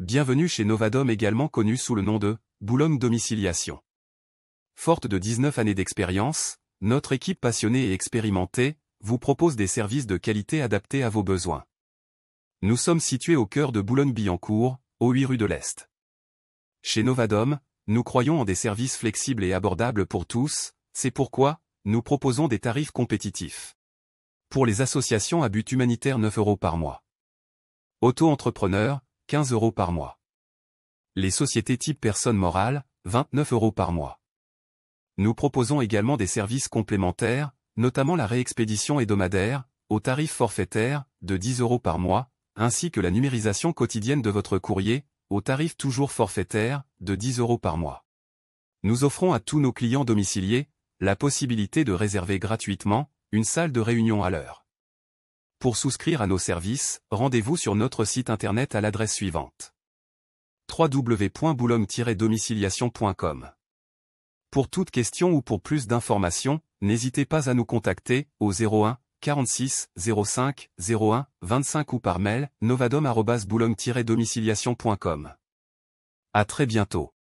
Bienvenue chez Novadom également connu sous le nom de Boulogne Domiciliation. Forte de 19 années d'expérience, notre équipe passionnée et expérimentée vous propose des services de qualité adaptés à vos besoins. Nous sommes situés au cœur de Boulogne-Billancourt, au 8 rues de l'Est. Chez Novadom, nous croyons en des services flexibles et abordables pour tous, c'est pourquoi, nous proposons des tarifs compétitifs. Pour les associations à but humanitaire 9 euros par mois. Auto-entrepreneurs, 15 euros par mois. Les sociétés type personne morale, 29 euros par mois. Nous proposons également des services complémentaires, notamment la réexpédition hebdomadaire, au tarif forfaitaire, de 10 euros par mois, ainsi que la numérisation quotidienne de votre courrier, au tarif toujours forfaitaire, de 10 euros par mois. Nous offrons à tous nos clients domiciliés, la possibilité de réserver gratuitement, une salle de réunion à l'heure. Pour souscrire à nos services, rendez-vous sur notre site internet à l'adresse suivante www.boulogne-domiciliation.com. Pour toute question ou pour plus d'informations, n'hésitez pas à nous contacter au 01 46 05 01 25 ou par mail novadom-boulogne-domiciliation.com. À très bientôt.